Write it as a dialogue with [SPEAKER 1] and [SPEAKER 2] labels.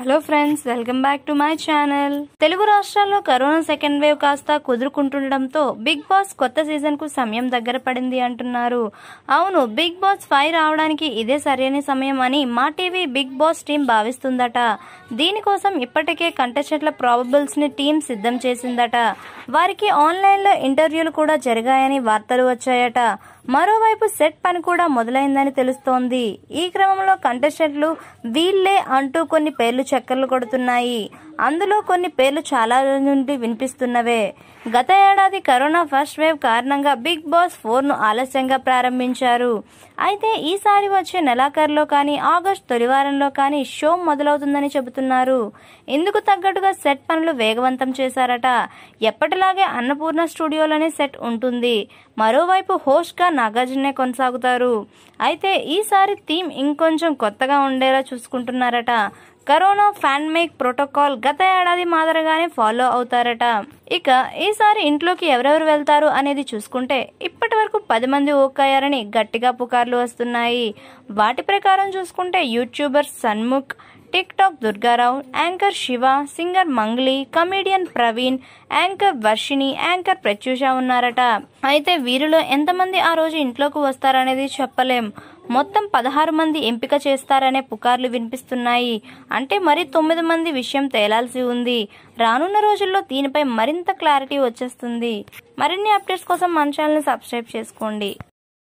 [SPEAKER 1] hello friends welcome back to my channel Telugu రాష్ట్రాల్లో corona second wave కాస్త కుదురుకుంటుండటంతో Bigg Boss కొత్త సీజన్ కు సమయం దగ్గర పడింది అంటున్నారు అవును బిగ్ బాస్ ఫైవ్ రావడానికి ఇదే సరైన సమయం అని Maa TV Bigg Boss team భావిస్తుందట దీనికోసం ఇప్పటికే కంటెస్టెంట్ల ప్రాబబుల్స్ ని టీం సిద్ధం చేసిందట వారికి ఆన్లైన్లో ఇంటర్వ్యూలు కూడా జరిగాయని వార్తలు వచ్చాయట మరోవైపు సెట్ పని కూడా మొదలైందని తెలుస్తోంది ఈ క్రమంలో కంటెస్టెంట్లు వీళ్ళే అంటూ కొన్ని పేర్లు చక్కర్లు కొడుతున్నాయి అందులో కొన్ని పేర్లు చాలా రోజుల నుండి వినిపిస్తున్నవే గత ఏడాది కరోనా ఫస్ట్ వేవ్ కారణంగా బిగ్ బాస్ ను ఆలస్యంగా ప్రారంభించారు అయితే ఈసారి వచ్చే నెలాఖరులో కానీ ఆగస్టు తొలివారంలో కానీ షో మొదలవుతుందని చెబుతున్నారు ఇందుకు తగ్గట్టుగా సెట్ పనులు వేగవంతం చేశారట ఎప్పటిలాగే అన్నపూర్ణ స్టూడియోలోనే సెట్ ఉంటుంది మరోవైపు గా నాగార్జునే కొనసాగుతారు అయితే ఈసారి థీమ్ ఇంకొంచెం కొత్తగా ఉండేలా చూసుకుంటున్నారట కరోనా ఫ్యాన్ మేక్ ప్రోటోకాల్ గత ఏడాది మాదిరిగానే ఫాలో అవుతారట ఇక ఈసారి ఇంట్లోకి ఎవరెవరు వెళ్తారు అనేది చూసుకుంటే ఇప్పటి వరకు పది మంది ఓకయ్యారని గట్టిగా పుకార్లు వస్తున్నాయి వాటి ప్రకారం చూసుకుంటే YouTuber Shanmukh TikTok Durgarao anchor Shiva singer Mangli comedian Praveen anchor Varshini anchor Pratyusha ఉన్నారట అయితే వీరిలో ఎంతమంది ఆ రోజు ఇంట్లోకి వస్తారనేది చెప్పలేం మొత్తం పదహారు మంది ఎంపిక చేస్తారనే పుకార్లు వినిపిస్తున్నాయి అంటే మరి తొమ్మిది మంది విషయం తేలాల్సి ఉంది రానున్న రోజుల్లో దీనిపై మరింత క్లారిటీ వచ్చేస్తుంది మరిన్ని అప్డేట్స్ కోసం మన ఛానల్ సబ్స్క్రైబ్ చేసుకోండి